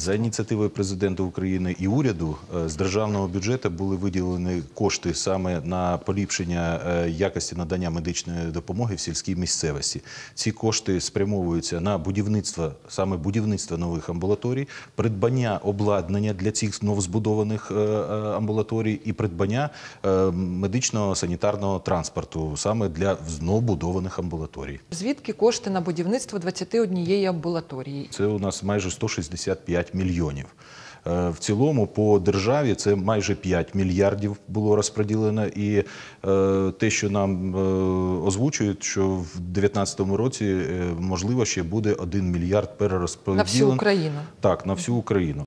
За ініціативою президента України і уряду е, з державного бюджету були виділені кошти саме на поліпшення е, якості надання медичної допомоги в сільській місцевості. Ці кошти спрямовуються на будівництво саме будівництво нових амбулаторій, придбання обладнання для цих новозбудованих е, амбулаторій і придбання медичного санітарного транспорту саме для новобудованих амбулаторій. Звідки кошти на будівництво 21 амбулаторії? Це у нас майже 165 5 мільйонів. Е, в цілому по державі це майже 5 мільярдів було розподілено, і е, те, що нам е, озвучують, що в 2019 році можливо ще буде 1 мільярд перерозподілено. на всю Україну. Так, на всю Україну.